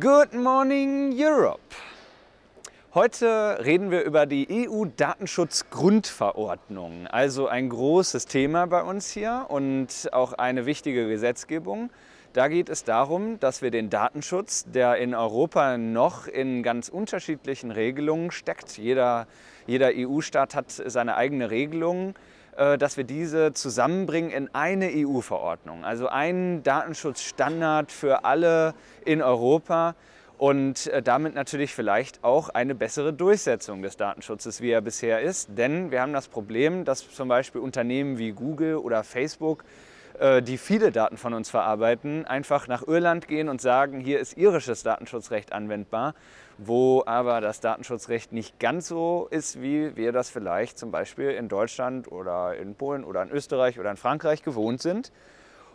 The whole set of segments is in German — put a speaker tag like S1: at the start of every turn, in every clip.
S1: Good morning Europe. Heute reden wir über die EU-Datenschutzgrundverordnung, also ein großes Thema bei uns hier und auch eine wichtige Gesetzgebung. Da geht es darum, dass wir den Datenschutz, der in Europa noch in ganz unterschiedlichen Regelungen steckt, jeder, jeder EU-Staat hat seine eigene Regelung, äh, dass wir diese zusammenbringen in eine EU-Verordnung, also einen Datenschutzstandard für alle in Europa und äh, damit natürlich vielleicht auch eine bessere Durchsetzung des Datenschutzes, wie er bisher ist. Denn wir haben das Problem, dass zum Beispiel Unternehmen wie Google oder Facebook äh, die viele Daten von uns verarbeiten, einfach nach Irland gehen und sagen, hier ist irisches Datenschutzrecht anwendbar, wo aber das Datenschutzrecht nicht ganz so ist, wie wir das vielleicht zum Beispiel in Deutschland oder in Polen oder in Österreich oder in Frankreich gewohnt sind.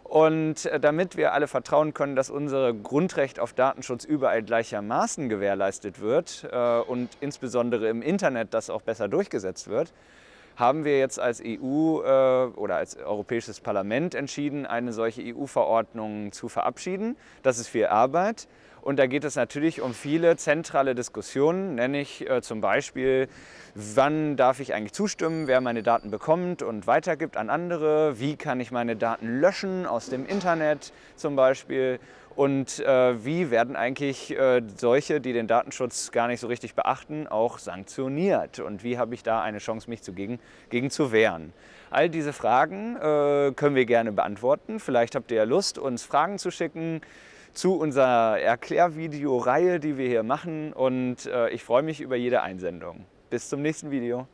S1: Und äh, damit wir alle vertrauen können, dass unser Grundrecht auf Datenschutz überall gleichermaßen gewährleistet wird äh, und insbesondere im Internet das auch besser durchgesetzt wird, haben wir jetzt als EU äh, oder als Europäisches Parlament entschieden, eine solche EU-Verordnung zu verabschieden. Das ist viel Arbeit. Und da geht es natürlich um viele zentrale Diskussionen, nenne ich äh, zum Beispiel, wann darf ich eigentlich zustimmen, wer meine Daten bekommt und weitergibt an andere, wie kann ich meine Daten löschen aus dem Internet zum Beispiel und äh, wie werden eigentlich äh, solche, die den Datenschutz gar nicht so richtig beachten, auch sanktioniert und wie habe ich da eine Chance, mich gegen, gegen zu wehren. All diese Fragen äh, können wir gerne beantworten. Vielleicht habt ihr ja Lust, uns Fragen zu schicken zu unserer Erklärvideo-Reihe, die wir hier machen. Und äh, ich freue mich über jede Einsendung. Bis zum nächsten Video.